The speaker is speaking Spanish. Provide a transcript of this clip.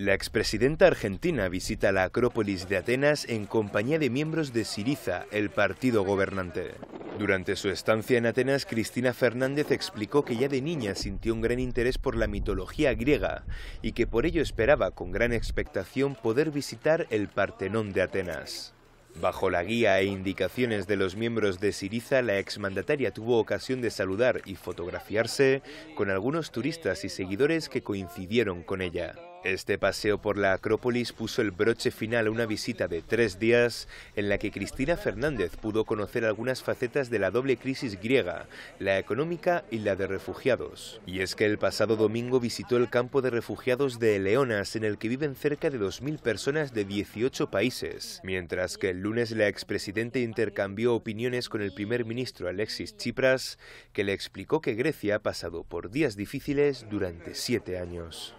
La expresidenta argentina visita la Acrópolis de Atenas en compañía de miembros de Siriza, el partido gobernante. Durante su estancia en Atenas, Cristina Fernández explicó que ya de niña sintió un gran interés por la mitología griega y que por ello esperaba con gran expectación poder visitar el Partenón de Atenas. Bajo la guía e indicaciones de los miembros de Siriza, la exmandataria tuvo ocasión de saludar y fotografiarse con algunos turistas y seguidores que coincidieron con ella. Este paseo por la Acrópolis puso el broche final a una visita de tres días en la que Cristina Fernández pudo conocer algunas facetas de la doble crisis griega, la económica y la de refugiados. Y es que el pasado domingo visitó el campo de refugiados de Eleonas, en el que viven cerca de 2.000 personas de 18 países, mientras que el lunes la expresidente intercambió opiniones con el primer ministro Alexis Tsipras, que le explicó que Grecia ha pasado por días difíciles durante siete años.